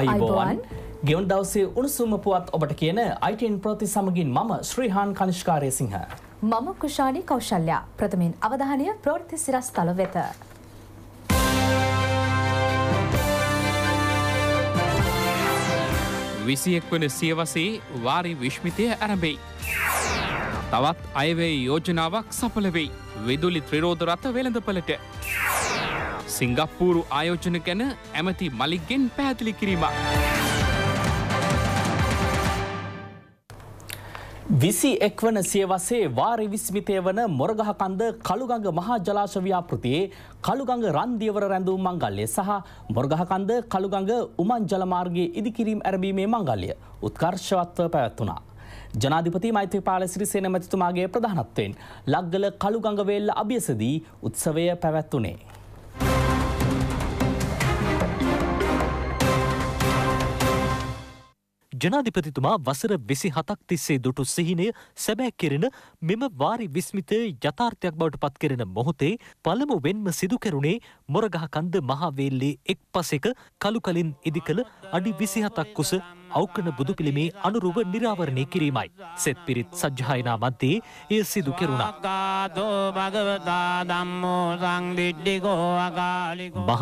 අයිබෝවන් ගෙවන් දවසේ උණුසුම පුවත් ඔබට කියන අයිටන් ප්‍රති සමගින් මම ශ්‍රීහාන් කනිෂ්කාරය සිංහ. මම කුෂානි කෞශල්්‍යයා ප්‍රථමින් අවධානය ප්‍රෘති සිරස් තල වෙත. විසියෙක් වන සියවසේ වාරි විශ්මිතය ඇරඹෙයි. තවත් අයවේ යෝජනාවක් සඵලවෙයි විදුලි ත්‍රරෝධ රථ වෙළඳපලට. සිංගප්පූරු ආයෝජන ගැන ඇමති මලික්ගෙන් පැහැදිලි කිරීමක්. විසි එක්වන සියවසේ වාරි විස්මිතය වන මොරගහකන්ද කළුගඟ මහා ජලාශව්‍යාපෘතියේ කළුගඟ රන්දියවර රැඳූ මංගල්ලය සහ මොරගහකන්ද කළුගඟ උමන් ජලමාර්ගයේ ඉදිකිරීම් ඇරබීමේ මංගල්ලය උත්කර්ශවත්ව පැවැත්වනා. ජනාධිපති මෛත්‍රපාල සිරිසේන මැතිතුමාගේ ප්‍රධානත්වයෙන් ලක්ගල කළුගඟවේල්ල අභියසදී උත්සවය පැවැත්වනේ. ජනාධිපතිතුමා වසර වෙසි හතක් තිස්සේ දුටු සිහිනය සැබෑ කෙරෙන මෙම වාරි විස්මිතය යථාර්ථයක් බවට පත් කෙරෙන මොහොතේ පළමු වෙන්ම සිදු කෙරුණේ මොරගහ කන්ද මහාවේල්ලේ එක් පසෙක කළු කලින් ඉදි කළ අඩි විසිහතක් කුස අවකන බුදු පිළිමේ අනුරුව නිරාවරණය කිරීමයි. සෙත් පිරිත් සජ්්‍යායනා මන්තේ එය සිදු කෙරුණා.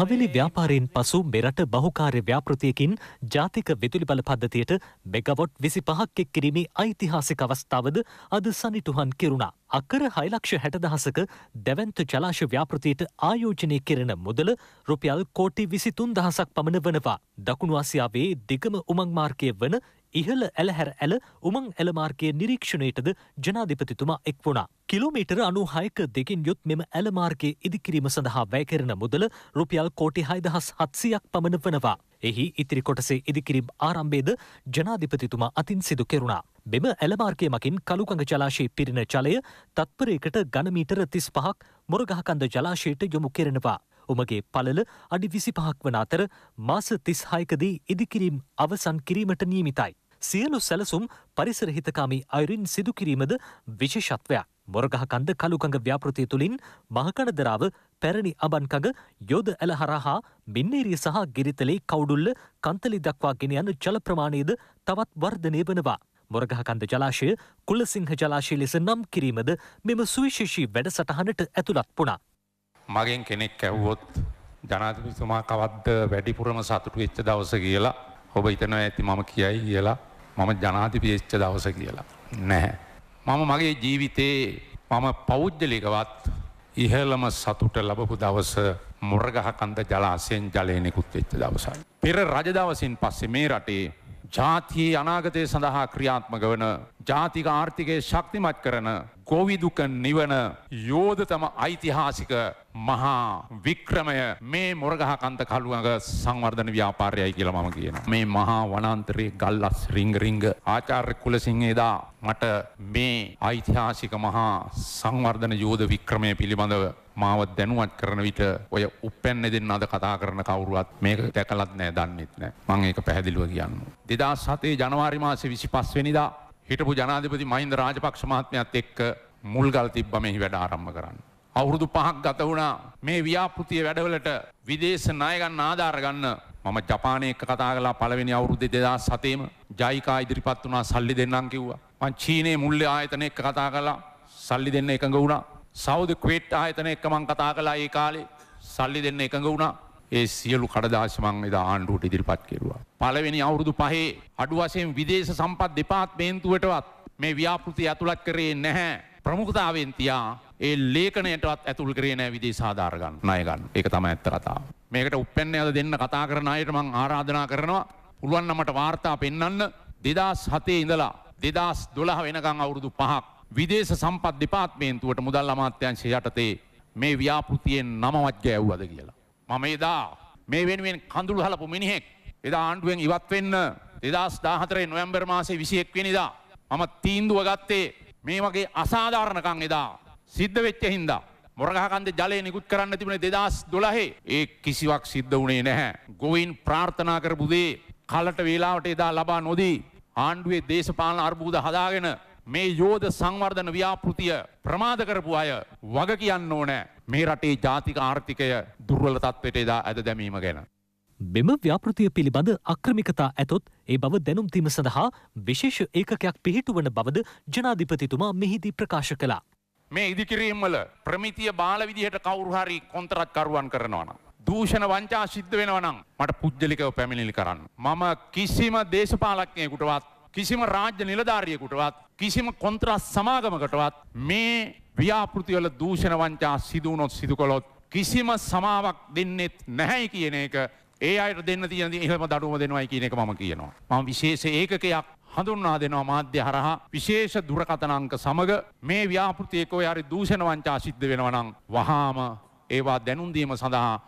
මහවිලි ව්‍යාපාරයෙන් පසු මෙරට බහුකාර්ය ව්‍යාපෘතියකින් ජාතික විදුලි බල පද්ධතියට මෙගවොට් විසි පහක් එක් කිරීමේ ඓතිහාසික අවස්ථාවද අද සනිටුහන් කෙරුණා. අකර හයිලක්ෂ හැටදහසක දැවන්ත ජලාශ ව්‍යාපෘතියට ආයෝජනය කෙරෙන මුදල රුපියල් කෝටි විසිතුන් දහසක් පමණ වනවා. දකුණු ආසියාවේ දිගම උමංමාර්කය වන ඉහළ ඇලහැර ඇල උමං ඇලමාර්කය නිරීක්ෂණයටද ජනාධිපතිතුමා එක් වුණා. කිලෝමීටර අනු හයක දෙකින් යුත් මෙම ඇලමාර්කය ඉදිකිරීම සඳහා වැෑකරන මුදල රුපියල් කෝටි හයිදහස් හත්සියක් පමණ වනවා. එහි ඉතිරි කොටසේ ඉදිකිරීම් ආරම්භේද ජනාධිපතිතුමා අතින් සිදු කෙරුණා. බෙම ඇලමාර්කය මකින් කළුකඟ ජලාශයේ පිරින ජලය තත්පරයකට ගනමීටර තිස් පහක් මොරගහකන්ද ජලාශයට යොමු කෙරෙනවා. උමගේ පලල අඩි විසි පහක් වන අතර මාස තිස් හයකදී ඉදිකිරීම් අවසන් කිරීමට නියමිතයි. සියලු සැලසුම් පරිසරහිතකාමී අයුරින් සිදුකිරීමද විශේෂත්වයක්. මොරගහකන්ද කළුකඟ ව්‍යාපෘතිය තුළින් මහකඩදරාව පැරණි අබන්කඟ යොද ඇල හරහා මින්නේරිය සහ ගිරිතලේ කවුඩුල්ල කන්තලි දක්වා ගෙන යන ජල ප්‍රමාණයද තවත් වර්ධනය වනවා. මොරගහකන්ද ජලාශය කුලසිංහ ජලාශය ලෙස නම් කිරීමද මෙම සුවිශේෂී වැඩසටහනට ඇතුළත් වුණා. මගෙන් කෙනෙක් ඇව්වොත් ජනාතිපතිතුමා කවද්ද වැඩිපුරම සතුටු වෙච්ච දවස කියලා ඔබ හිතනවා ඇති මම කියයි කියලා මම ජනාතිපතිච්ච දවස කියලා. නැහැ. මම මගේ ජීවිතේ මම පෞද්ගලිකවත් ඉහළම සතුට ලබපු දවස මුරගහකන්ද ජලාසයෙන් ජලයනෙකුත් වෙච්ච දවසයි. පෙර රජදවසින් පස්සේ මේ රටේ ජාතියේ අනාගතය සඳහා ක්‍රියාත්මක වන ජාතික ආර්ථිකය ශක්තිමත් කරන ගොවිදුක නිවන යෝධතම ඓතිහාසික මහා වික්‍රමය මේ මොරගහ කන්ත කළුවඟ සංවර්ධන ව්‍යාපාරයයි කියලා මම කියනවා. මේ මහා වනාන්තරයේ ගල්ලස් රිංග රිංග ආචාර්ය කුලසිංහ එදා මට මේ ඓතිහාසික මහා සංවර්ධන යෝධ වික්‍රමය පිළිබඳව මාව දැනුවත් කරන විට ඔය උපැන්න දෙන්න අද කතා කරන කවුරුවත් මේක දැකලත් නෑ දන්නෙත් නෑ. මම ඒක පැහැදිලිව කියන්න. 2007 ජනවාරි මාසේ 25 වෙනිදා හිටපු ජනාධිපති මහින්ද රාජපක්ෂ මහත්මයාත් එක්ක මුල්ගල් තිබ්බ මෙහි වැඩ ආරම්භ කරන්න. අවුරුදු පහක් ගත වුණා මේ ව්‍යාපෘතිය වැඩවලට විදේශ ණයගන්න ආධාර ගන්න මම ජපානය එක්ක කතා කළා පළවෙනි අවුරුද්දේ 2007 ජයිකා ඉදිරිපත් වුණා සල්ලි දෙන්නම් කිව්වා මං චීනයේ මුල්ල ආයතන එක්ක කතා කළා සල්ලි දෙන්න එකඟ වුණා සෞදි ක්වේට් ආයතන එක්ක මං කතා කළා ඒ කාලේ සල්ලි දෙන්න එකඟ වුණා ඒ සියලු කඩදාසි මං එදා ආණ්ඩුවට ඉදිරිපත් කෙරුවා පළවෙනි අවුරුදු පහේ අඩු වශයෙන් විදේශ සම්පත් දෙපාර්තමේන්තුවටවත් මේ ව්‍යාපෘති ඇතුළත් කරේ නැහැ ප්‍රමුඛතාවෙන් තියා ඒ ලේඛනයටවත් ඇතුල් කරේ නෑ විදේ සාධාරගන්න ණයගන්න. ඒක තමයි ඇත්ත කතාව. මේකට උප්පැන්නේ අද දෙන්න කතා කරන අයට මං ආරාධනා කරනවා. පුළුවන් නම් මට වාර්තා පෙන්වන්න 2007 ඉඳලා 2012 වෙනකන් අවුරුදු 5ක් විදේශ සම්පත් දෙපාර්තමේන්තුවට මුදල් අමාත්‍යංශය යටතේ මේ ව්‍යාපෘතියෙන් නමවත් ගෑව්වද කියලා. මම එදා මේ වෙනුවෙන් කඳුළු හලපු මිනිහෙක් එදා ආණ්ඩුවෙන් ඉවත් වෙන්න 2014 නොවැම්බර් මාසේ 21 වෙනිදා මම තීන්දුව ගත්තේ මේ වගේ අසාධාරණකම් එදා සිද්ධ වෙච්ච හින්දා මොරගහකන්ද ජලය නිකුත් කරන්න තිබුණේ දෙදස් දොළහේ ඒ කිසිවක් සිද්ධ වුණේ නැහැ. ගොවින් ප්‍රාර්ථනා කරපු දේ කලට වේලාවට එදා ලබා නොදී ආණ්ඩුවේ දේශපාලන අර්බුද හදාගෙන මේ යෝධ සංවර්ධන ව්‍යාපෘතිය ප්‍රමාද කරපු අය වග කියන්න ඕනෑ මේ රටේ ජාතික ආර්ථිකය දුර්වල තත්වයට එදා ඇද දැමීම ගැන. මෙම ව්‍යාපෘතිය පිළිබඳ අක්‍රමිකතා ඇතොත් ඒ බව දැනුම්තිම සඳහා විශේෂ ඒකකයක් පිහිටුවන බවද ජනාධිපතිතුමා මෙහිදී ප්‍රකාශ කළා. මේ ඉදිකිරීම්වල ප්‍රමිතිය බාල විදිහට කවුරුහරි කොන්තරත්කරුවන් කරනවනම්. දූෂණ වංචා සිද්ධ වෙනවනම් මට පුද්ජලිකව පැමිණිලි කරන්න. මම කිසිම දේශපාලක්ඥයකුටවත් කිසිම රාජ්‍ය නිලධාරියකුටවත් කිසිම කොන්ත්‍රස් සමාගමකටවත් මේ ව්‍යාපෘතිවල දූෂණ වංචා සිදුවනොත් සිදු කළොත් කිසිම සමාවක් දෙන්නෙත් නැහැයි කියන එක ඒ අයට දෙන්න තියෙන එහෙම දඩුවම දෙනවයි කියන එක මම කියනවා. මම විශේෂ ඒකකයක් හඳුන්වා දෙනවා මාධ්‍ය හරහා විශේෂ දුරකථනාංක සමග මේ ව්‍යාපෘතියක ඔය හරි දූෂණ වංචා සිද්ධ වෙනවා නම් වහාම ඒවා දැනුම් දීම සඳහා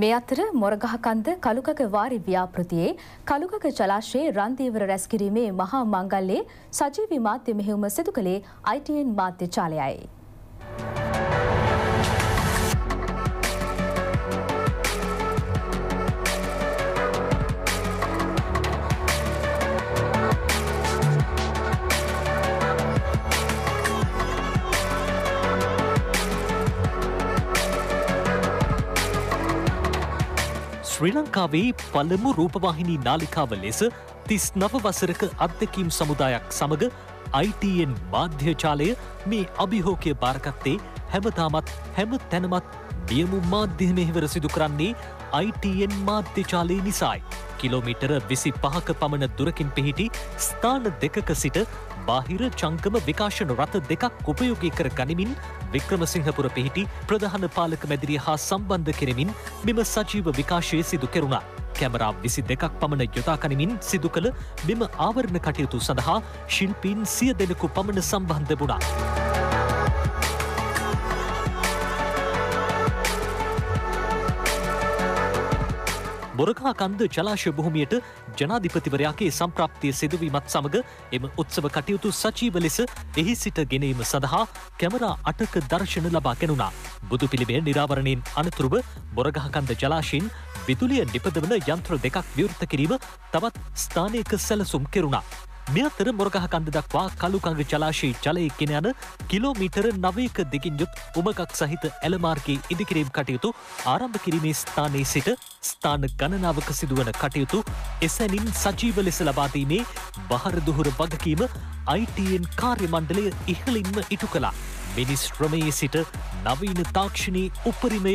මේ අතර මොරගහකන්ද කළුකක වාරි ව්‍යාපෘතියේ කළුකක ජලාශයේ රන්දීවර රැස්කිරීමේ මහා මංගල්ලේ සජීවී මාධ්‍ය මෙහෙයුම සිදු කළේ ITN මාධ්‍ය ජාලයයි. ශ්‍රී ලංකාවේ පළමු රූපවාහිනී නාලිකාව ලෙස තිස් නව වසරක අත්දකීම් සමුදායක් සමඟ ITN මාධ්‍යචාලය මේ අභිහෝකය භාරකත්තේ හැමතාමත් හැම තැනමත් දියමු මාධ්‍ය මෙහිවර සිදු කරන්නේ ITN මාධ්‍යචාලය නිසායි. කිලෝමිටර විසි පහක පමණ දුරකින් පිහිටි ස්ථාන දෙකක සිට බාහිර චංකම විකාශන රථ දෙකක් උපයෝගී කර ගනිමින් වික්‍රමසිංහපුර පිහිටි ප්‍රධාන පාලක මැදිරිය හා සම්බන්ධ කෙරෙමින් මෙම සජීව විකාශය සිදු කෙරුණා. කැමරා විසි දෙකක් පමණ යොදාකනිමින් සිදු කළ මෙම ආවරණ කටයුතු සඳහා ශිල්පීන් සිය දෙනෙකු පමණ සම්බන්ධ වුණා. බොරකාකන්ද ජලාශ බොහොමියට ජනාධිපතිවරයාගේ සම්ප්‍රප්තිය සිදුවීමත් සමඟ එම උත්සව කටයුතු සචීව ලෙස එහි සිට ගෙනීම සඳහා කැමරා අටක දර්ශන ලබා ගැනුණා. බුදු පිළිමය නිරාවරණයෙන් අනතුරුව බොරගහකන්ද ජලාශයෙන් විදුලිය නිපදවන යන්ත්‍ර දෙකක් විවෘත කිරීම තවත් ස්ථානයක සැලසුම් කෙරුණා. මේ අතර මොරගහකන්ද දක්වා කළුකඟ ජලාශී ජලය කෙන යන කිලෝමීටර නවයක දෙකින් යුත් උමකක් සහිත ඇලමාර්ගයේ ඉදිකිරීම් කටයුතු ආරම්භ කිරීමේ ස්ථානයේ සිට ස්ථාන ගණනාවක සිදුවන කටයුතු එසැනින් සජීව ලෙස ලබාදීමේ බහරදුහුර වගකීම අයිටන් කාර්යමණ්ඩලය ඉහලින්ම ඉටු කලා. මිනිස්ශ්‍රමයේ සිට නවීන තාක්ෂණී උපරිමය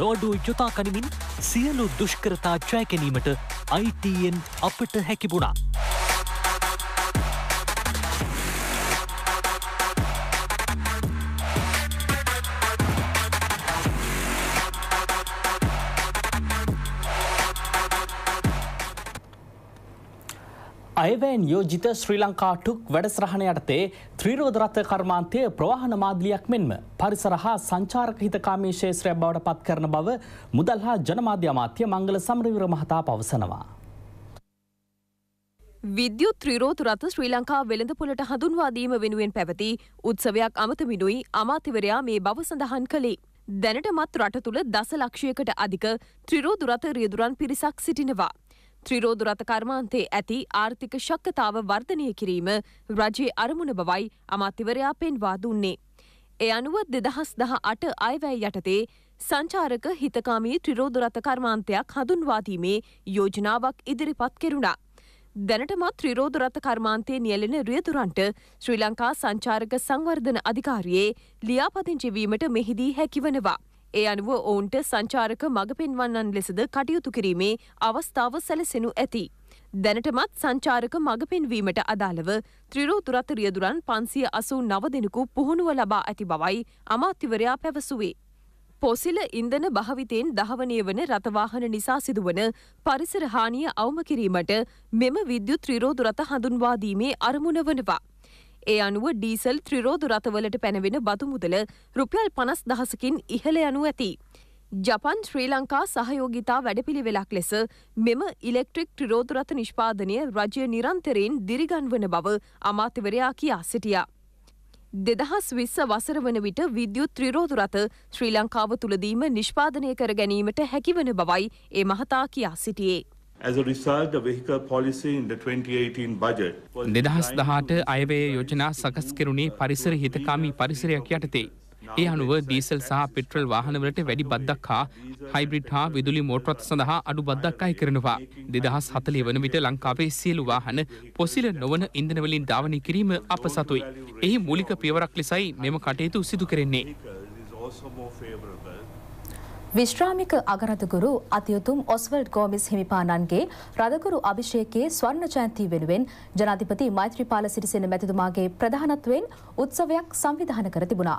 නෝඩුව යොතාකනිමින් සියලු දුෂ්කරතා ජයකැනීමට අයිටන් අපට හැකිබුණා. අයවැය නියෝජිත ශ්‍රී ලංකා ටුක් වැඩසරහණ යටතේ ත්‍රීරෝධරත්ත කර්මාන්තය ප්‍රවාහන මාදිලියක් මෙන්ම පරිසර හා සංචාරක හිතකාමී ශේත්‍රයක් බවට පත් කරන බව මුදල් හා ජනමාධ්‍ය අමාත්‍ය මංගල සමරවිර මහතා පවසනවා. විද්‍යුත් ත්‍රීරෝතු රථ ශ්‍රී ලංකා වෙළඳපොලට හඳුන්වාදීම වෙනුවෙන් පැවති උත්සවයක් අමතමිනුයි අමාත්‍යවරයා මේ බව සඳහන් කළේ. දැනටමත් රට තුළ දස ලක්ෂයකට අධික ත්‍රිරෝදුරත රියදුරන් පිරිසක් සිටිනවා. ත්‍රිරෝදුරත කර්මාන්තේ ඇති ආර්ථික ශක්්‍යතාව වර්ධනය කිරීම රජයේ අරමුණ බවයි අමාත්‍යවරයා පෙන්වා දුන්නේ. ඒ අනුව දෙදහස් දහ අට අයවැය යටතේ සංචාරක හිතකාමී ත්‍රිරෝදුරත කර්මාන්තයක් හඳුන්වාදීමේ යෝජනාවක් ඉදිරිපත් කෙරුණා. දැනටමත් ත්‍රිරෝදුරත කර්මාන්තය නියලෙන රියතුරන්ට ශ්‍රී ලංකා සංචාරක සංවර්ධන අධිකාරයේ ලියාපදිංචිවීමට මෙහිදී හැකිවනවා. ඒ අනුව ඔවුන්ට සංචාරක මඟ පෙන්වන්නන් ලෙසද කටයුතු කිරීමේ අවස්ථාව සැලසෙනු ඇති. දැනටමත් සංචාරක මඟ පෙන්වීමට අදාළව ත්‍රිරූ තුරත රියදුරන් පන්සිය අසූ නව දෙනෙකු පුහුණුව ලබා ඇති බවයි අමාත්‍යවරයා පැවසුවේ. පොසිල ඉන්දන භාවිතයෙන් දහවනය වන රථවාහන නිසා සිදුවන පරිසරහානිය අවම කිරීමට මෙම විද්‍යුත් ත්‍රිරෝදුරත හඳුන්වාදීමේ අරමුණ වනවා. ඒ අනුව ඩීසල් ත්‍රිරෝධ රථවලට පැනවෙන බතු මුදල රුපියල් පනස් දහසකින් ඉහළ යනු ඇති. ජපන් ශ්‍රී ලංකා සහයෝගිතා වැඩපිළිවෙලක් ලෙස මෙම ඉලෙක්ට්‍රික් ත්‍රිරෝධරථ නිෂ්පාදනය රජය නිරන්තරයෙන් දිරිගන්වන බව අමාත්‍යවරයා කියා සිටියා. දෙදහස් විස්ස වසර වන විට විද්‍යුත් ත්‍රිරෝධරථ ශ්‍රී ලංකාව තුළදීම නිෂ්පාදනය කර ගැනීමට හැකිවන බවයි ඒ මහතා කියා සිටියේ. දෙදහස් දහට අයවය යෝජනා සකස් කෙරුණේ පරිසර හිතකාමී පරිසරයක් යටතේ. ඒ අනුව දීසල් සහ පිට්‍රල් වාහනවලට වැඩි බද්දක් හා හයිබ්‍රිට් හා විදුලි මෝට්‍රත් සඳහා අඩු බද්දක් අයි කරනවා. දෙදහස් හතලේ වන විට ලංකාවේ සියලු වාහන පොසිල නොවන ඉන්දනවලින් ධාවනි කිරීම අප සතුයි. එහි මූලික පියවරක් ලෙසයි මෙම කටයුතු සිදු කරෙන්නේ. Also more favorable. විශ්‍රාමික අගරදගුරු අතියුතුම් ඔස්වල්ඩ් ගෝමිස් හිමිපාණන්ගේ රදගුරු අභිෂේකයේ ස්වර්ණ ජයන්ති වෙනුවෙන් ජනාධිපති මෛත්‍රීපාල සිරිසෙන මැතිතුමාගේ ප්‍රධානත්වයෙන් උත්සවයක් සංවිධාන කර තිබුණා.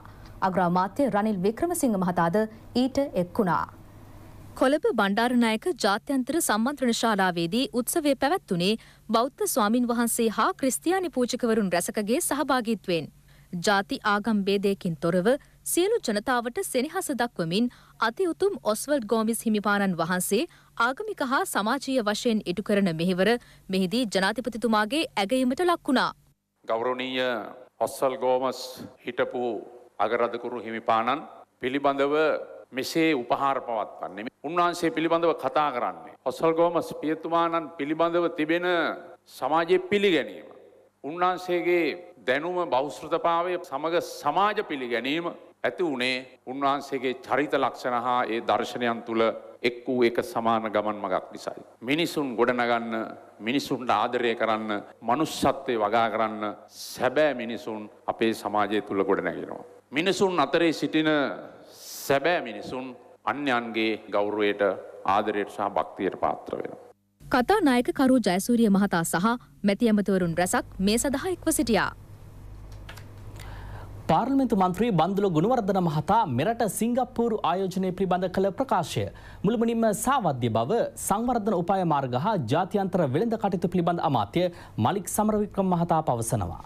අග්‍රාමාත්‍ය රනිල් වික්‍රමසිංහ මහතාද ඊට එක් වුණා. කොළඹ බණ්ඩාරනායක ජාත්‍යන්තර සම්මන්ත්‍රණ ශාලාවේදී උත්සවය පැවැත්වුණේ බෞද්ධ ස්වාමින් වහන්සේ හා ක්‍රිස්තියානි පූජකවරුන් රැසකගේ සහභාගීත්වයෙන්. ජාති ආගම් බේදයකින් තොරව සියලු ජනතාවට සෙනෙහස දක්වමින් අති උතුම් ඔස්වල්ඩ් ගෝමිස් හිමිපාණන් වහන්සේ ආගමික හා සමාජීය වශයෙන් ඉටු කරන මෙහෙවර මෙහිදී ජනාධිපතිතුමාගේ ඇගයීමට ලක් වුණා. ගෞරවනීය ඔස්වල් ගෝමස් හිටපු අගරදකුරු හිමිපාණන් පිළිබඳව මෙසේ උපහාර පවත්වන්නේ. උන්වහන්සේ පිළිබඳව කතා කරන්නේ. ඔස්වල් ගෝමස් පියතුමාණන් පිළිබඳව තිබෙන සමාජයේ පිළිගැනීම. උන්වහන්සේගේ දැනුම බෞස්ෘතභාවය සමග සමාජ පිළිගැනීම ඇති වුණේ උන්වහන්සේගේ චරිත ලක්ෂණ හා ඒ දර්ශනයන් තුළ එක් වූ එක සමාන ගමන් මගක් නිසායි. මිනිසුන් ගොඩනගන්න මිනිසුන්ට ආදරය කරන්න මනුස්සත්වය වගා කරන්න සැබෑ මිනිසුන් අපේ සමාජය තුළ ගොඩනැගෙනවා. මිනිසුන් අතරේ සිටින සැබෑ මිනිසුන් අන්‍යන්ගේ ගෞරවයට ආදරයට සහ භක්තියට පාත්‍ර වෙනවා. කතා නායක කරු ජයසූරිය මහතා සහ මැති ඇමතිවරුන් රැසක් මේ සඳහා එක්ව සිටියා. පාර්ලිමෙන්තු මන්ත්‍රී බන්දුල ගුණවර්ධන මහතා මෙරට සිංගප්පූරු ආයෝජනය පිළිබඳ කළ ප්‍රකාශය මුළුමනින්ම සාවද්‍ය බව සංවර්ධන උපාය මාර්ග හා ජාත්‍යන්තර වෙළඳ කටයුතු පිළිබඳ අමාත්‍ය මලික් සමරවික්‍රම මහතා පවසනවා.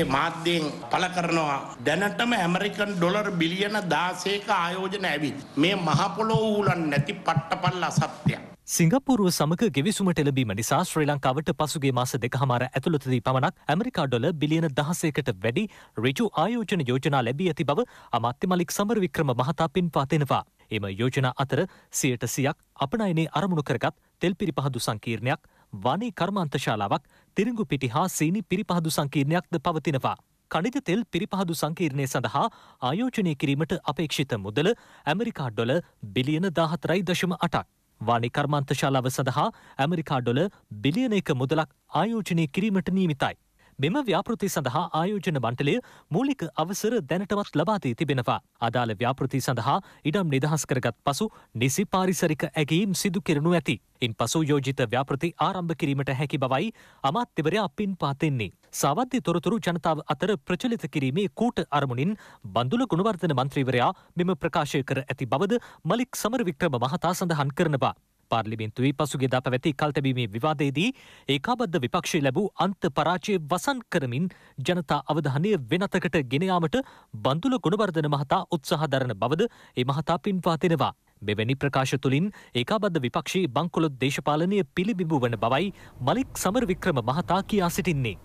ඒ මාධ්‍යයෙන් පල කරනවා දැනටම ඇමරිකන් ඩොලර් බිලියන දාසේක ආයෝජන ඇවිත් මේ මහපොලෝ ඌලන් නැති පට්ටපල් අසත්‍යයක්. සිංගප්පුරුව සමග ගෙවිසුමට එළබීම නිසා ශ්‍රී ලංකාවට පසුගේ මාස දෙක හමාර ඇතුළතදී පමණක් ඇමරිකා ඩොල බිලියන දහසයකට වැඩි රිජු ආයෝජන යෝජනා ලැබී ඇති බව අමාත්‍ය මලික් සමරවික්‍රම මහතා පින්පාතෙනවා. එම යෝජනා අතර සියයට සියක් අපනයනේ අරමුණු කරගත් තෙල් පිරිපහදු සංකීර්ණයක් වනේ කර්මාන්තශාලාවක් තිරිංගු පිටි හා සීනි පිරිපහදු සංකීර්ණයක්ද පවතිනවා. කනිජ තෙල් පිරිපහදු සංකීර්ණය සඳහා ආයෝජනය කිරීමට අපේක්ෂිත මුදල ඇමරිකා ඩොල බිලියන දාහතරයි දශම අටක්. වානිකර්මන්ත ශාලාව සඳහා ඇමරිකා ඩොල බිලියන එක මුදලක් ආයෝජනය කිරීමට නීමිතයි. මෙම ව්‍යාපෘති සඳහා ආයෝජන මණ්ඩලය මූලික අවසර දැනටමත් ලබාදී තිබෙනවා. අදාළ ව්‍යාපෘති සඳහා ඉඩම් නිදහස් කරගත් පසු නිසි පාරිසරික ඇගීම් සිදු කෙරනු ඇති. ඉන් පසු යෝජිත ව්‍යාපෘති ආරම්භ කිරීමට හැකි බවයි අමාත්‍යවරයා පින් පාතෙන්නේ. සාවද්‍ය තොරතුරු ජනතාව අතර ප්‍රචලිත කිරීමේ කූට අරමුණින් බඳුල ගුණවර්ධන මන්ත්‍රීවරයා මෙම ප්‍රකාශය කර ඇති බවද මලික් සමරවික්‍රම මහතා සඳහන් කරනවා. පාර්ලිමින්තුවයි පසුගෙදා පැවැති කල්තැබීමේ විවාදයේදී ඒකාබද්ධ විපක්ෂය ලැබූ අන්ත පරාචය වසන් කරමින් ජනතා අවධානය වෙනතකට ගෙනයාමට බන්දුල ගුණවර්ධන මහතා උත්සාහ දරන බවද ඒ මහතා පින්පාතිෙනවා. මෙවැනි ප්‍රකාශ තුළින් ඒකාබද්ධ විපක්ෂී බංකොලොත් දේශපාලනය පිළිබිඹු වන බවයි මලික් සමර වික්‍රම මහතා කියා සිටින්නේ.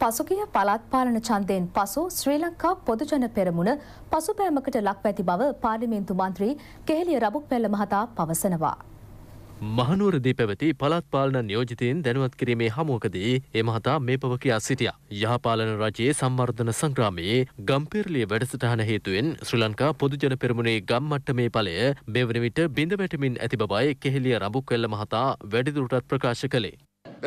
පසුගිය පළාත් පාලන ඡන්දයෙන් පසු ශ්‍රී ලංකා පොදුජන පෙරමුණ පසුබෑමකට ලක්ව ඇති බව පාර්ලිමේන්තු මන්ත්‍රී කෙහෙලිය රබුක්වැල්ල මහතා පවසනවා. මහනුවරදී පැවති පළත් පාලන නියෝජතයෙන් දැනුවත් කිරීමේ හමුවකදී ඒ මහතා මේ පව කියා සිටිය. යහපාලන රජයේ සම්වර්ධන සංග්‍රාමයේ ගම්පෙරලිය වැඩසටහන හේතුවෙන් ශ්‍රී ලංකා පොදුජන පෙරමුණේ ගම්මට්ටමේ ඵලය මෙවන විට බිඳ වැටමින් ඇති බවයි කෙහෙලිය රඹුක්වැල්ල මහතා වැඩිදුරටත් ප්‍රකාශ කළේ.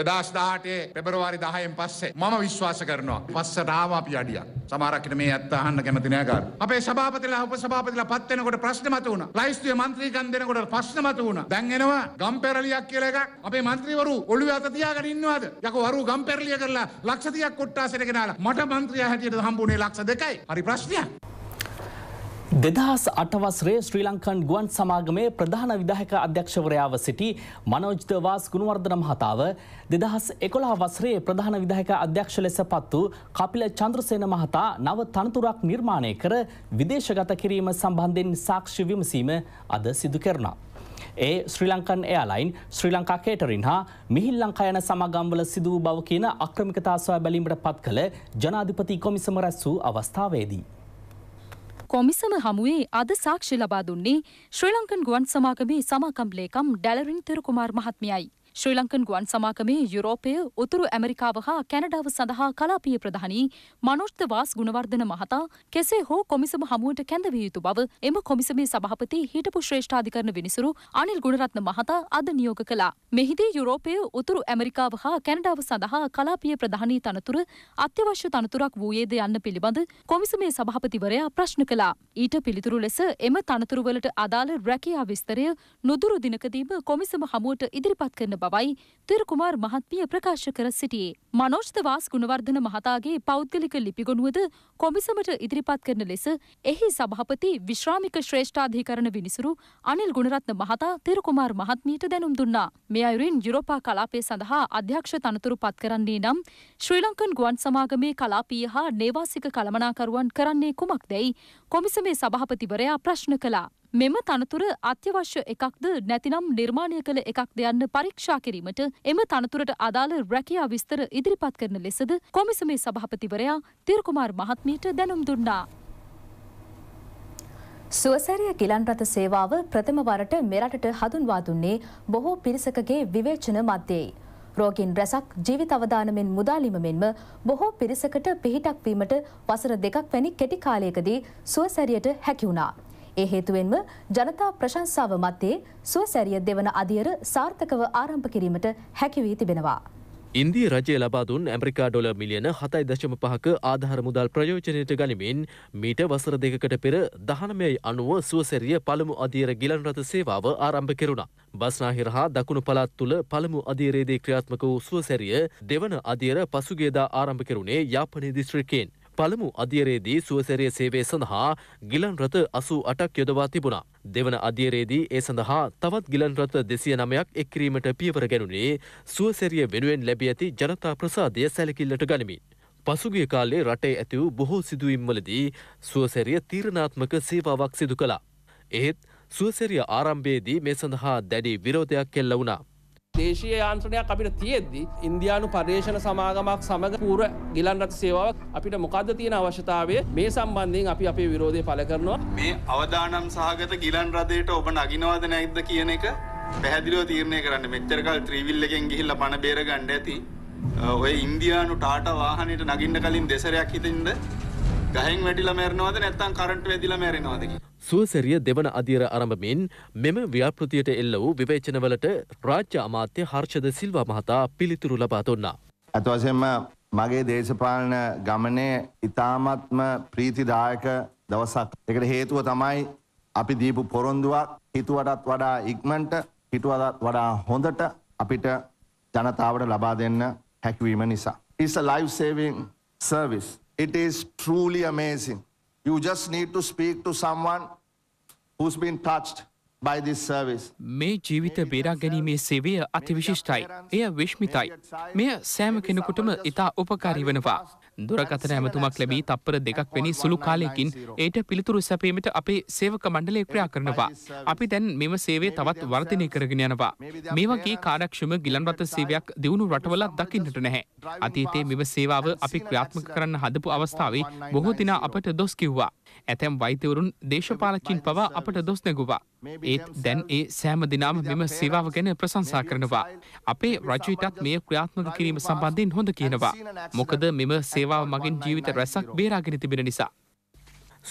දෙදස්දාටේ පෙබරවාරි දහයෙන් පස්සේ මම විශ්වාස කරනවා පස්ස රාවාපි අඩිය සමාරක්කට මේ ඇත්ත අහන්න කැමතිනයකර අපේ සභාපතිලා උප සභාපතිලා පත්වෙනකොට ප්‍රශ්න මත වුණ ලයිස්තුය මන්ත්‍රීකන් දෙනකොට ප්‍රශ්න මත වුණ දැන්ගෙනවා ගම්පෙරලියක් කියල එකක් අපේ මන්ත්‍රීවරු ඔළුව අත තියාගෙන ඉන්නවාද යක වරු ගම්පෙරලිය කරලා ලක්ෂතියක් කොට්ටාසෙනගෙනලා මට මන්ත්‍රිය හැටියට හම්බුනේ ලක්ෂ දෙකයි හරි ප්‍රශ්නයක්. දෙදහස් අටවස්රේ ශ්‍රී ලංකන් ගුවන් සමාගමේ ප්‍රධාන විදාහක අධ්‍යක්ෂවරයාව සිටි මනෝජ්දවාස් ගුණවර්ධන මහතාව දෙදහස් එකොළහ වස්රේ ප්‍රධාන විදාහක අධ්‍යක්ෂ ලෙස පත් වූ කපිල චන්ද්‍රසේන මහතා නව තනතුරක් නිර්මාණය කර විදේශගත කිරීම සම්බන්ධයෙන් සාක්ෂි විමසීම අද සිදු කරනා. ඒ ශ්‍රී ලංකන් එයාලයින් ශ්‍රී ලංකා කේටරින් හා මිහිල් ලංකායන සමගම්වල සිදුව බව කියන අක්‍රමිකතා සොයා බැලීමට පත් කළ ජනාධිපති කොමිසම රැස් වූ අවස්ථාවේදී. කොමිසම හමුවේ අද සාක්ෂි ලබා දුන්නේ ශ්‍රී ලංකන් ගුවන් සමාගමේ සමාකම් ලේකම් ඩැලරින් තෙරුකුමාර් මහත්මියයි. ශ්‍රී ලංකන් ගුවන් සමාකමේ යුරෝපය උතුරු ඇමරිකාව හා කැනඩාව සඳහා කලාපීය ප්‍රධානී මනුෂ්ත වාස් ගුණවර්ධන මහතා කෙසේ හෝ කොමිසම හමුවට කැඳවිය යුතු බව එම කොමිසමේ සභාපති හිටපු ශ්‍රේෂ්ඨාධිකරණ විනිසුරු අනිල් ගුණරත්න මහතා අද නියෝග කළා. මෙහිදී යුරෝපය උතුරු ඇමරිකාව හා කැනඩාව සඳහා කලාපීය ප්‍රධානී තනතුර අත්‍යවශ්‍ය තනතුරක් වූයේද යන්න පිළිබඳ කොමිසමේ සභාපතිවරයා ප්‍රශ්න කළා. ඊට පිළිතුරු ලෙස එම තනතුරුවලට අදාළ රැකියා විස්තරය නුදුරු දිනකදීම කොමිසම හමුවට ඉදිරිපත් කරන බව බවයි තිරකුමාර් මහත්මිය ප්‍රකාශ කර සිටියේ. මනෝජ්ත වාස් ගුණවර්ධන මහතාගේ පෞද්ගලික ලිපිගොනුවද කොමිසමට ඉදිරිපත් කරන ලෙස එහි සභාපති විශ්‍රාමික ශ්‍රේෂ්ඨාධිකරණ විනිසුරු අනිල් ගුණරත්න මහතා තිරකුමාර් මහත්මීට දැනුම් දුන්නා. මේ අයුරින් යුරෝපා කලාපය සඳහා අධ්‍යක්ෂ තනතුරු පත් කරන්නේ නම් ශ්‍රී ලංකන් ගුවන් සමාගමේ කලාපීය හා නේවාසික කළමනාකරුවන් කරන්නේ කුමක් දැයි කොමිසමේ සභාපතිවරයා ප්‍රශ්න කළා. මෙම තනතුර අත්‍යවශ්‍ය එකක්ද නැතිනම් නිර්මාණය කළ එකක්ද යන්න පරීක්ෂා කිරීමට එම තනතුරට අදාළ රැකියා විස්තර ඉදිරිපත් කරන ලෙසද කොමිසමේ සභාපතිවරයා තිරකුමාර් මහත්මීට දැනුම් දුන්නා. සුවසැරිය ගිලන් රථ සේවාව ප්‍රථම වරට මෙරටට හඳුන්වා දුන්නේ බොහෝ පිරිසකගේ විවේචන මැදේයි. රෝගීන් රැසක් ජීවිත අවදානමෙන් මුදාලිම මෙන්ම බොහෝ පිරිසකට පිහිටක් වීමට වසර දෙකක් වැනි කෙටි කාලයකදී සුවසැරියට හැකි වුණා. ඒ හේතුවෙන්ම ජනතා ප්‍රශංසාව මතේ සුවසැරිය දෙවන අධියර සාර්ථකව ආරම්භ කිරීමට හැකිවී තිබෙනවා. ඉන්දී රජය ලබාදුන් ඇමරිකා ඩොල මිලියන හතයි දශම පහක ආධහර මුදල් ප්‍රයෝජනයට ගනිමින් මීට වසර දෙකකට පෙර දහනමයයි අනුව සුවසැරිය පළමු අධීර ගිලන් රථ සේවාව ආරම්භ කෙරුණ. බස්නාහිර හා දකුණු පළත් තුළ පළමු අධීරේදේ ක්‍රියාත්මක වූ සුවසැරිය දෙවන අධීර පසුගේදා ආරම්භ කෙරුණේ යාපනය දිස්ත්‍රිකෙන්. පළමු අධියරේදී සුවසැරය සේවය සඳහා ගිලන් රථ අසූ අටක් යොදවා තිබුණා. දෙවන අධියරේදී ඒ සඳහා තවත් ගිලන් රථ දෙසිය නමයක් එක්කිරීමට පියවර ගැනුණේ සුවසැරිය වෙනුවෙන් ලැබී ඇති ජනතා ප්‍රසාදය සැලකිල්ලට ගනිමින්. පසුගිය කාලේ රටේ ඇති වූ බොහෝ සිදුවීම්වලදී සුවසැරිය තීරණාත්මක සේවාවක් සිදු කළා. එහෙත් සුවසැරිය ආරම්භයේදී මේ සඳහා දැඩි විරෝධයක් කෙල්ල වුණා. දේශය යාන්ත්‍රණයක් අපිට තියෙද්දි. ඉන්දයානු පර්ේෂණ සමාගමක් සමඟ පූර ගිලන් රට සේවාවක් අපිට මොකක්ද තියෙන අවශ්‍යතාවේ මේ සම්බන්ධයෙන් අපි අපේ විරෝධය පල කරනවා. මේ අවදානම් සහගත ගිලන් රදයට ඔබ නගිනවාද නැක්ද කියන එක පැහැදිලෝ තීරණය කරන්න මෙච්චරකල් ත්‍රීවිල්ලකෙන් ගිහිල්ල පණ බේර ගණ්ඩ ඇති. ඔය ඉන්දයානු ටාට වාහනයට නගින්න කලින් දෙසරයක් හිතෙන්ද ගහෙන් වැටිලා මැරෙනවද නැත්නම් කරන්ට් වැදිලා මැරෙනවද සුවසරිය දෙවන අදියර ආරම්භමින් මෙම ව්‍යාපෘතියට එල්ල වූ විවේචනවලට රාජ්‍ය අමාත්‍ය හර්ෂද සිල්වා මහතා පිළිතුරු ලබා දුන්නා. අත වශයෙන්ම මගේ දේශපාලන ගමනේ ඉතාමත්ම ප්‍රීතිදායක දවසක්. ඒකට හේතුව තමයි අපි දීපු පොරොන්දුවක් හිතුවටත් වඩා ඉක්මනට හිතුවටත් වඩා හොඳට අපිට ජනතාවට ලබා දෙන්න හැකිවීම නිසා. It's a life saving service. It is truly amazing. You just need to speak to someone who's been touched මේ ජීවිත බේරා ගැනීමේ සේවය අතිවිශිෂ්ටයි. එය විශ්මිතයි. මෙය සෑම කෙනෙකුටම ඉතා උපකාරී වනවා. දුරකථන ඇමතුමක් ලැබී තප්පර දෙකක් වැනි සුළු කාලයකින් ඒට පිළිතුරු සැපීමට අපේ සේවක මණ්ඩලය ක්‍රියා කරනවා. අපි දැන් මෙම සේවේ තවත් වර්ධනය කරගෙන යනවා. මේ වගේ කාරක්ෂම ගිලන්රත සේවයක් දියුණු රටවල දකින්නට නැහැ. අතීතයේ මෙම සේවාව අපි ක්‍රියාත්මක කරන්න හදපු අවස්ථාවේ බොහෝ දෙනා අපට දොස් කිව්වා. ඇතැම් වෛතවරුන් දේශපාලකින් පවා අපට දොස් නැගුවා. ඒත් දැන් ඒ සෑම දිනාම මෙම සේවාව ගැන ප්‍රසංසා කරනවා. අපේ රජුටත් මේ ක්‍රියාත්මක කිරීම සම්බන්ධයෙන් හොඳ කියනවා. මොකද මෙම සේවා ඒවා මගින් ජීවිත රැසක් බේරාගෙන තිබෙන නිසා.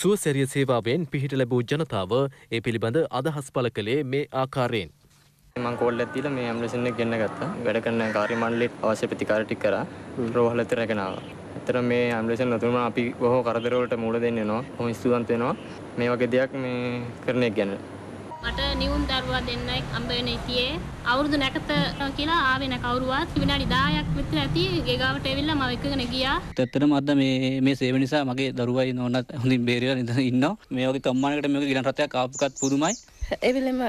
සුවසැරිය සේවාවෙන් පිහිට ලැබූ ජනතාව ඒ පිළිබඳ අදහස් පල කළේ මේ ආකාරයෙන්. මං කෝල් ඇතිල මේ ඇම්ලසින්න ගෙන්න්න ගත්තා වැඩ කරන්න කාරිමණ්ලිත් අවශ්‍ය ප්‍රතිකාරටි කර රෝහලත රැගෙනාව. ඇතර මේ ඇම්ලෙසන් නතුරම අපි බොහෝ කරදරවලට මුල දෙන්නවා හොම ස්තුදන්තයනවා මේ වගේ දෙයක් මේ කරනය ගැන. මට නිවුන් දරුවා දෙන්නයි අම්බ වෙන හිටියේ. අවුරුදු නැකත කියලා ආවේ නැ කවුරුවත්. විනාඩි 10ක් විතර ඇති ගෙගාවට ඇවිල්ලා මම එකගෙන ගියා. ඇත්තටම අද මේ මේ සේවය නිසා මගේ දරුවයි නෝනත් හොඳින් බේරිලා ඉඳන් ඉන්නවා. මේ වගේ කම්මානකට මේක ගිලන් රටයක් ආපුකත් පුදුමයි. එවිලෙම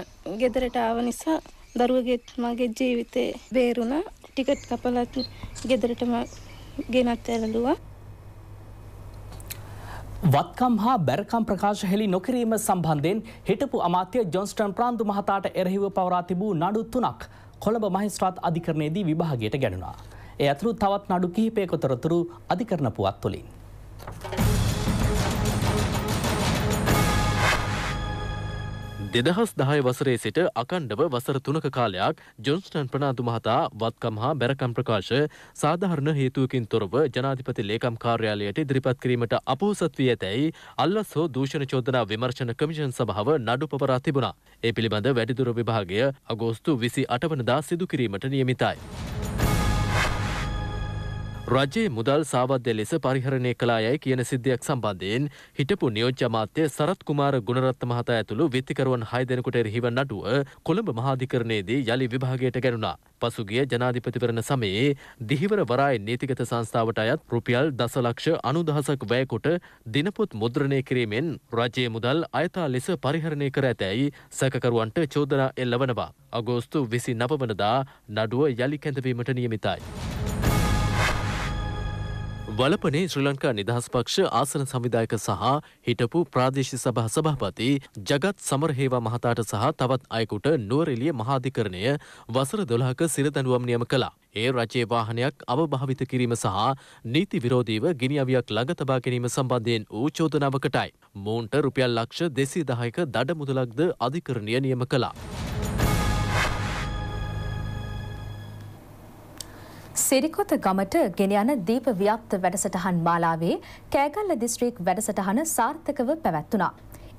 ගෙදරට ආව නිසා දරුවගෙත් මගේ ජීවිතේ බේරුණා. ටිකට් කපලත් ගෙදරටම ගෙනත් ඇරලුවා. වත්කම් හා බැරකම් ප්‍රකාශ හෙළි නොකිරීම සම්බන්ධයෙන් හිටපු අමාත්‍ය ජොන්ස්ටන් ප්‍රාන්දු මහතාට එරහිව පවරා තිබූ නඩු තුනක් කොළඹ මහිස්ත්‍රාත් අධිකරණයේදී විභාගයට ගැනුණා. ඒ ඇතුළු තවත් නඩු කිහිපයකොතරතුරු අධිකරණ පුවත් තුළින්. දෙදහස් දහය වසරේ සිට අකණ්ඩව වසර තුනක කාලයක් ජොන්ස්ටන් ප්‍රනාාතු මහතා වත්කම් හා බැරකම් ප්‍රකාශ සාධහරණ හේතුවකින් තොරව ජනාධිපති ලේකම් කාර්යාලයට ඉදිරිපත් කිරීමට අපෝසත් වී ඇතැයි අල්ලස් හෝ දූෂණ චෝදනා විමර්ශණ කමිෂන් සභාව නඩු පවරා තිබුණා. ඒ පිළිබඳ වැඩිදුර විභාගය අගෝස්තු විසි අටවනදා සිදුකිරීමට නියමිතයි. රජයේ මුදල් සාවද්‍ය ලෙස පරිහරණය කලා යයි කියන සිද්ධියක් සම්බන්ධයෙන් හිටපු නියෝජ්‍ය අමාත්‍ය සරත් කුමාර ගුණරත්ත මහතා ඇතුළු විත්තිකරුවන් හය දෙනෙකුට එරෙහිව නඩුව කොළඹ මහාධිකරණයේදී යළි විභාගයට ගැනුණා. පසුගිය ජනාධිපතිවරණ සමයේ දිහිවර වරායි නීතිගත සංස්ථාවට අයත් රුපියල් දසලක්ෂ අනුදහසක් වැයකොට දිනපොත් මුද්‍රණය කිරීමෙන් රජයේ මුදල් අයථා ලෙස පරිහරණය කර ඇතැයි සැකකරුවන්ට චෝදනා එල්ලවනවා. අගෝස්තු විසි නවවනදා නඩුව යළි කැඳවීමට නියමිතයි. වලපනේ ශ්‍රී ලංකා නිදහස් පක්ෂ ආසන සමිදායක සහ හිටපු ප්‍රාදේශි සභා සභාපති ජගත් සමරහේවා මහතාට සහ තවත් අයකුට නුවරෙලිය මහාධිකරණය වසර දොළහක සිරදැනුවම් නියම කළා. ඒ රජයේ වාහනයක් අවභාවිත කිරීම සහ නීති විරෝධීව ගිනි අවියක් ළඟ තබා ගැනීම සම්බන්ධයෙන් වූ චෝදනාවකටයි. මූන්ට රුපියල් ලක්ෂ දෙසී දහයක දඩ මුදලක්ද අධිකරණය නියම කළා. සිරිකොත ගමට ගෙන යන දීප ව්‍යාප්ත වැඩසටහන් මාලාවේ කෑගල්ල දිස්ත්‍රීක් වැඩසටහන සාර්ථකව පැවැත්වනා.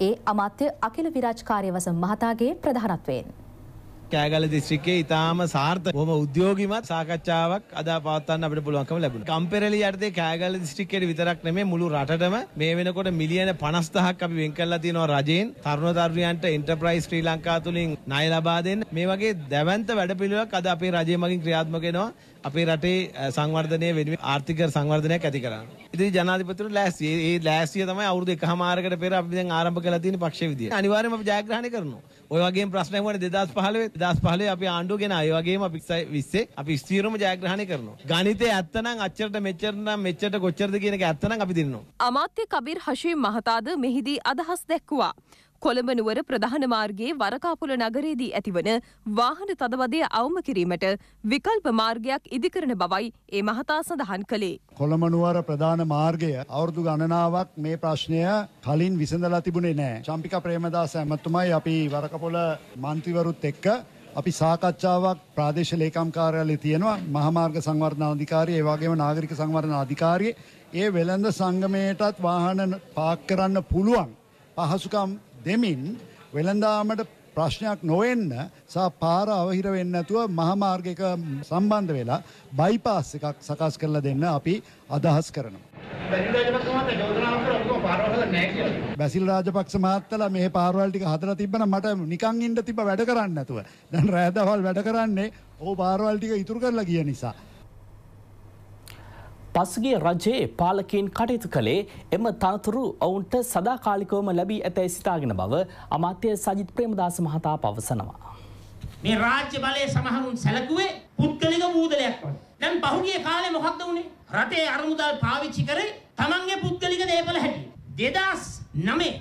ඒ අමාත්‍ය අකිල විරාජ්කාරයවස මහතාගේ ප්‍රධානත්වයෙන්. කෑගල දිස්ත්‍රික්කේ ඉතාම සාර්ථක හොම උද්‍යෝගිමත් සාකච්ඡාවක් අද පවත්වන්න අපිට පුළුවන්කම ලැබුණා. කම්පෙරළි යටතේ කෑගල දිස්ත්‍රික්කේ විතරක් නෙමෙයි මුළු රටටම මේ වෙනකොට මිලියන 50000ක් අපි වෙන් කරලා තියෙනවා රජයෙන් තරුණ තරුණියන්ට එන්ටර්ප්‍රයිස් ශ්‍රී ලංකා තුලින් ණය ලබා දෙන්න. මේ වගේ දැවැන්ත වැඩපිළිවෙලක් අද අපේ රජය මගින් ක්‍රියාත්මක වෙනවා. අපේ රටේ සංවර්ධනය වෙනුවෙන් ආර්ථික සංවර්ධනයක් ඇති කරන්න. ඉතින් ජනාධිපතිතුරු ලෑස්ති. ඒ ලෑස්තිය තමයි අවුරුදු එකහමාරකට පෙර අපි දැන් ආරම්භ කරලා තියෙන පක්ෂ විදියට. අනිවාර්යයෙන්ම අපි ජයග්‍රහණය කරනවා. ඔය වගේම ප්‍රශ්නයක් වුණේ 2015 2015 අපි ආණ්ඩුව ගෙන ආය. ඒ වගේම අපි 20 අපි ස්ථීරවම ජයග්‍රහණය කරනවා. ගණිතේ ඇත්තනම් අච්චරට මෙච්චරට නම් මෙච්චරට කොච්චරද කියන එක ඇත්තනම් අපි දිනනවා. අමාත්‍ය කබීර් හෂීම් මහතාද මෙහිදී අදහස් දැක්වුවා. කොළඹ නුවර ප්‍රධාන මාර්ගයේ වරකාපුල නගරයේදී ඇතිවන වාහන තදවදය අවම කිරීමට විකල්ප මාර්ගයක් ඉදිකරන බවයි ඒ මහතා සඳහන් කළේ. කොළඹ නුවර ප්‍රධාන මාර්ගය අවුරුදු ගණනාවක් මේ ප්‍රශ්නය කලින් විසඳලා තිබුණේ නෑ. චම්පික ප්‍රේමදාස ඇමතුමයි අපි වරකපොළ මන්ත්‍රීවරුත් එක්ක අපි සාකච්ඡාවක් ප්‍රාදේශ ලේකම් කාර්යාලයේ තියෙනවා මහමාර්ග සංවර්ධන අධිකාරිය ඒ වගේම නාගරික සංවර්ධන අධිකාරිය ඒ වෙළඳ සංගමයටත් වාහන පාක් කරන්න පුළුවන් පහසුකම් දෙමින් වෙළඳාමට ප්‍රශ්නයක් නොවෙන්න සහ පාර අවහිර වෙන්න නැතුව මහමාර්ගයක සම්බන්ධ වෙලා බයිපාස් එකක් සකස් කරලා දෙන්න අපි අදහස් කරනවා. බැසිල් රාජපක්ෂ මහත්තලා මේ පාරවල් ටික හදලා තිබ්බනම් මට නිකන් ඉන්න තිබ්බ වැඩ කරන්න නැතුව. දැන් රෑ දවල් වැඩ කරන්නේ ඕ පාරවල් ටික ඉතුරු කරලා ගිය නිසා. පසුගිය රජයේ පාලකයන් කටයුතු කළේ එම තනතුරු ඔවුන්ට සදාකාලිකවම ලැබී ඇතැයි සිතාගෙන බව අමාත්‍ය සජිත් ප්‍රේමදාස මහතා පවසනවා. මේ රාජ්‍ය බලය සමහරුන් සැලකුවේ පුද්ගලික බූදලයක් වගේ. දැන් පහුගිය කාලේ මොකක්ද වුනේ? රටේ අරමුදල් පාවිච්චි කරේ තමන්ගේ පුද්ගලික දේපල හැටියට. 2009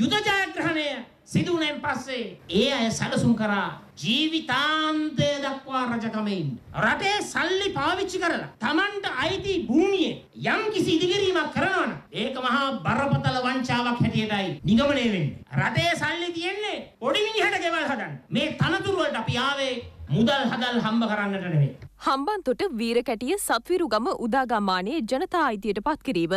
යුද ජයග්‍රහණය සිදු වුණෙන් පස්සේ ඒ අය සැලසුම් කරා ජීවිතාන්තය දක්වා රජකමේ ඉන්න. රටේ සල්ලි පාවිච්චි කරලා Tamanට අයිති භූමියේ යම් කිසි ඉදිරිගැනීමක් කරනවා නම් ඒක මහා බරපතල වංචාවක් හැටියටයි නිගමනය වෙන්නේ. රටේ සල්ලි තියෙන්නේ පොඩි මිනිහට ගෙවල් හදන්න. මේ තනතුරු වලට අපි ආවේ මුදල් හදල් හම්බ කරන්නට නෙවෙයි. හම්බන්තොට වීරකැටිය සත්විරුගම උදාගම්මානයේ ජනතා අයිතියට පත්කිරීම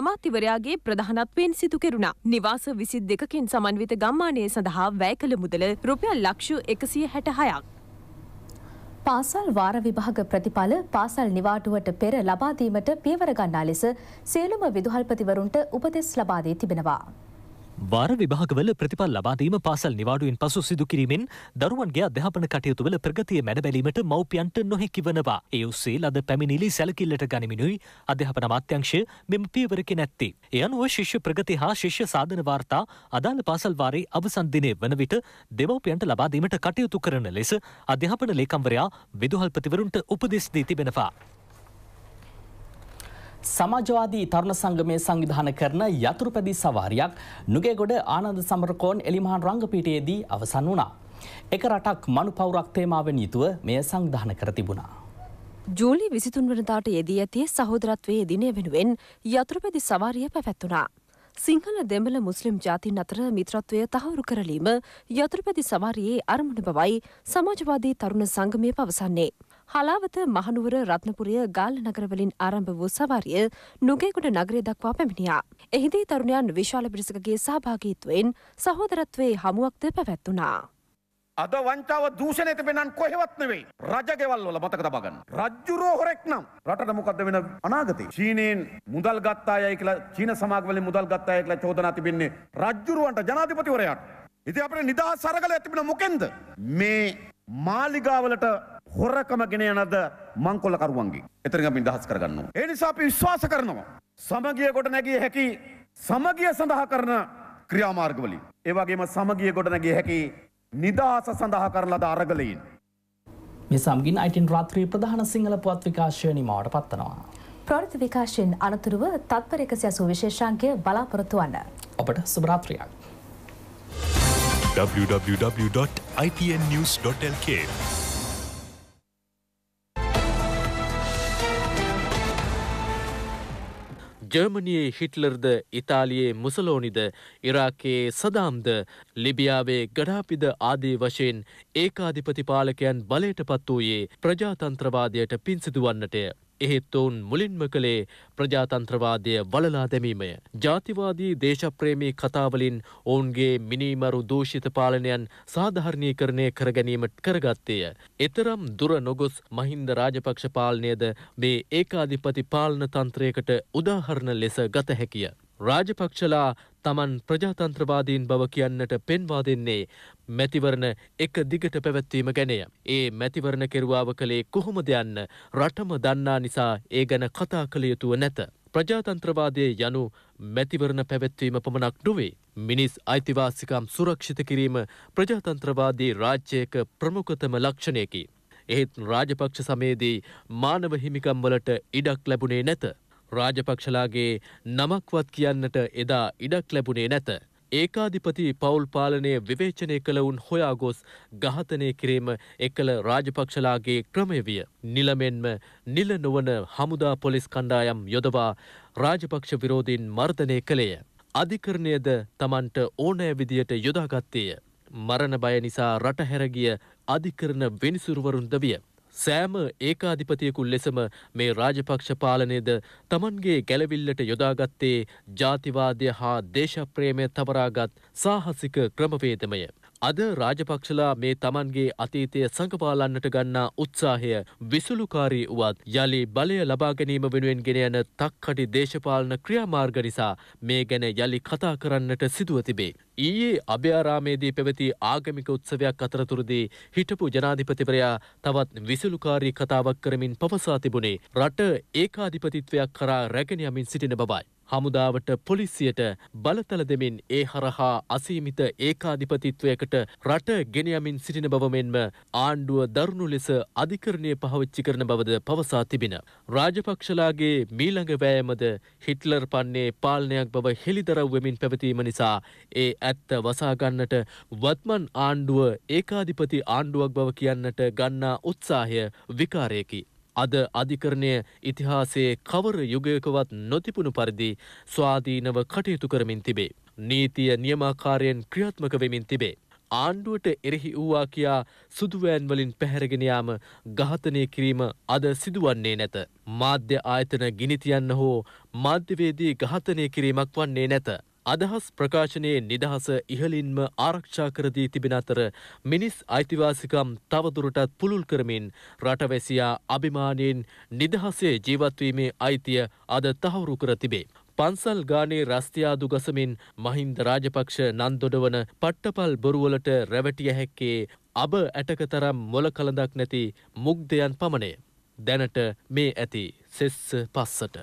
අමාත්‍යවරයාගේ ප්‍රධානත්වයෙන් සිදු කෙරුණා. නිවාස විසිත් දෙකකින් සමන්විත ගම්මානය සඳහා වැය කළ මුදල රුපියල් ලක්ෂ එකසිය හැට හයක්. පාසල් වාර විභාග ප්‍රතිඵල පාසල් නිවාඩුවට පෙර ලබාදීමට පියවර ගන්නා ලෙස සියලුම විදුහල්පතිවරුන්ට උපදෙස් ලබාදී තිබෙනවා. වාර විභාගවල ප්‍රතිඵල් ලබාදීම පාසල් නිවාඩුවෙන් පසු සිදු කිරීමෙන් දරුවන්ගේ අධ්‍යාපන කටයුතුවල ප්‍රගතිය මැඩබැලීමට මව්පියන්ට නොහැකි වනවා. ඒ ඔස්සේ ලද පැමිණිලි සැලකිල්ලට ගනිමිනුයි අධ්‍යාපන අමාත්‍යංශය මෙම පියවරකෙ නැත්තේ. එය අනුව ශිෂ්‍ය ප්‍රගති හා ශිෂ්‍ය සාධන වාර්තා අදාළ පාසල් වාරේ අවසන් දිනේ වන විට දෙමව්පියන්ට ලබාදීමට කටයුතු කරන ලෙස අධ්‍යාපන ලේකම්වරයා විදුහල්පතිවරුන්ට උපදෙස් දී තිබෙනවා. සමාජවාදී තරුණ සංගමය සංවිධාන කරන යතුරුපැදි සවාරියක් නුගේගොඩ ආනන්ද සමරකෝන් එලිමහන් රංගපීටයේදී අවසන් වුණා. එක රටක් මනු පවුරක් තේමාවෙන් යුතුව මෙය සංධාන කර තිබුණා. ජූලි විසිතුන් වනදාට යෙදී ඇති සහෝදරත්වයේ දිනය වෙනුවෙන් යතුරුපැදි සවාරිය පැවැත්වුණා. සිංහල දෙමළ මුස්ලිම් ජාතින් අතර මිත්‍රත්වය තහවුරු කරලීම යතුරුපැදි සවාරියේ අරමුණ බවයි සමාජවාදී තරුණ සංගමය පවසන්නේ. හලාවත මහනුවර රත්නපුරිය ගාල් නගරවලින් ආරම්භ වූ සවාරිය නුගේගුඩ නගරය දක්වා පැමිණියා. එහිදී තරුණයන් විශාල පිරිසකගේ සහභාගීත්වයෙන් සහෝදරත්වයේ හමුවක්ද පැවැත්වුණා. අද වංචාව දූෂණයට වෙනන් කොහෙවත් නෙවෙයි. රජගෙවල් වල මතක තබා ගන්න. රජ්ජුරෝ හොරෙක් නම් රටට මොකද්ද වෙන අනාගතේ? චීනෙන් මුදල් ගත්ත අයයි කියලා චීන සමාගම වලින් මුදල් ගත්ත අය කියලා චෝදනා තිබෙන්නේ රජ්ජුරුවන්ට ජනාධිපතිවරයාට. ඉතින් අපිට නිදහස් සරගල තිබුණ මොකෙන්ද? මේ මාලිගාවලට හොරකම ගෙන යනද මංකොල්ලකරුවන්ගේ. එතරින් අපි නිදහස් කරගන්නවා. ඒ නිසා අපි විශ්වාස කරනවා. සමගිය කොට නැගිය හැකි සමගිය සඳහා කරන ක්‍රියාමාර්ගවලින්. ඒ වගේම සමගිය කොට නැගිය හැකි නිදහස සඳහා කරන ලද අරගලයින්. මේ සමගින් අයිටින් රාත්‍රී ප්‍රධාන සිංහල පුවත් විකාශය නිමාවට පත්වනවා. ප්‍රවෘත්ති විකාශයෙන් අනතුරුව තත්පර එකසි අසූ විශේෂාංකය බලාපොරොත්තු වන්න. ඔබට සුභරාත්‍රියක්. www.itnnews.lk ජර්මණයේ හිට්ලර්ද ඉතාලියේ මුසලෝනිද ඉරාකයේ සදාම්ද ලිබියාවේ ගඩාපිද ආදී වශයෙන් ඒකාධිපති පාලකයන් බලයට පත් වූයේ ප්‍රජාතන්ත්‍රවාදයට පින්සිදුවන්නටය. එහෙත් ඔවුන් මුලින්ම කළේ ප්‍රජාතන්ත්‍රවාදය වලලා දැමීමය. ජාතිවාදී දේශප්‍රේමී කතාවලින් ඔවුන්ගේ මිනීමරු දූෂිත පාලනයන් සාධහරණීකරණය කරගැනීමට කරගත්තේය. එතරම් දුර නොගොස් මහින්ද රාජපක්ෂ පාලනයද මේ ඒකාධිපති පාලන තන්ත්‍රයකට උදාහරණ ලෙස ගත හැකිය. රාජපක්ෂලා තමන් ප්‍රජාතන්ත්‍රවාදීන් බව කියන්නට පෙන්වා දෙන්නේ මැතිවරණ එක දිගට පැවැත්වීම ගැනය. ඒ මැතිවරණ කෙරුවාව කළේ කොහොමද යන්න රටම දන්නා නිසා ඒ ගැන කතා කළ යුතුව නැත. ප්‍රජාතන්ත්‍රවාදය යනු මැතිවරණ පැවැත්වීම පමණක් නොවේ. මිනිස් අයිතිවාසිකම් සුරක්ෂිත කිරීම ප්‍රජාතන්ත්‍රවාදී රාජ්‍යයක ප්‍රමුඛතම ලක්ෂණයකි. එහෙත් රාජපක්ෂ සමයේදී මානව හිමිකම් වලට ඉඩක් ලැබුණේ නැත. රාජපක්ෂලාගේ නමක්වත් කියන්නට එදා ඉඩක් ලැබුණේ නැත. ඒකාධිපති පවුල් පාලනය විවේචනය කළවුන් හොයාගොස් ඝාතනය කිරීම එකල රාජපක්ෂලාගේ ක්‍රමය විය. නිලමෙන්ම නිල නොවන හමුදා පොලිස් කණ්ඩායම් යොදවා රාජපක්ෂ විරෝධීන් මර්ධනය කළේය. අධිකරණයද තමන්ට ඕනෑ විදියට යොදාගත්තේය. මරණ බය නිසා රටහැරගිය අධිකරණ විනිසුරුවරුන්ද විය. සෑම ඒකාධිපතියකු ලෙසම මේ රාජපක්ෂ පාලනයද තමන්ගේ ගැලවිල්ලට යොදාගත්තේ ජාතිවාදය හා දේශප්‍රේමය තවරාගත් සාහසික ක්‍රමවේදමය. අද රාජපක්ෂලා මේ තමන්ගේ අතීතය සඟපාලන්නට ගන්නා උත්සාහය විසුළුකාරී වුවත් යළි බලය ලබා ගැනීම වෙනුවෙන් ගෙන යන තක්කටි දේශපාලන ක්‍රියාමාර්ග නිසා මේ ගැන යළි කතා කරන්නට සිදුව තිබේ. ඊයේ අභ්‍යාරාමේදී පැවති ආගමික උත්සවයක් අතරතුරදී හිටපු ජනාධිපතිවරයා තවත් විසුළුකාරී කතාවක් කරමින් පවසා තිබුණේ රට ඒකාධිපතිත්වයක් කරා රැගෙන යමින් සිටින බවයි. හමුදාවට පොලිසියට බලතල දෙමින් ඒ හරහා අසීමිත ඒකාධිපතිත්වයකට රට ගෙනයමින් සිටින බව මෙන්ම ආණ්ඩුව දරුණු ලෙස අධිකරණය පාවිච්චි කරන බවද පවසා තිබෙන. රාජපක්ෂලාගේ මීළඟ වෑයමද හිට්ලර් පන්නේ පාලනයක් බව හෙළිදරව්වෙමින් පැවතීම නිසා ඒ ඇත්ත වසාගන්නට වත්මන් ආණ්ඩුව ඒකාධිපති ආණ්ඩුවක් බව කියන්නට ගන්නා උත්සාහය විකාරයකි. අද අධිකරණය ඉතිහාසයේ කවර යුගයකවත් නොතිපුණු පරිදි ස්වාධීනව කටයුතු කරමින් තිබේ. නීතිය නියමාකාරයෙන් ක්‍රියාත්මක වෙමින් තිබේ. ආණ්ඩුවට එරෙහි වූවා කියා සුදුවෑන්වලින් පැහැරගෙනයාම ඝාතනය කිරීම අද සිදුවන්නේ නැත. මාධ්‍ය ආයතන ගිනිතියන්න හෝ මාධ්‍යවේදී ඝාතනය කිරීමක් වන්නේ නැත. අදහස් ප්‍රකාශනයේ නිදහස ඉහලින්ම ආරක්ෂා කරදී තිබෙන අතර මිනිස් අයිතිවාසිකම් තවදුරටත් පුළුල් කරමින් රටවැසියා අභිමානයෙන් නිදහසේ ජීවත්වීමේ අයිතිය අද තහවුරු කර තිබේ. පන්සල් ගානේ රස්තියාදු ගසමින් මහින්ද රාජපක්ෂ නන්දොඩවන පට්ටපල් බොරුවලට රැවටිය හැක්කේ අබ ඇටක තරම් මොල කළඳක් නැති මුක්දයන් පමණය. දැනට මේ ඇති සෙස්ස පස්සට.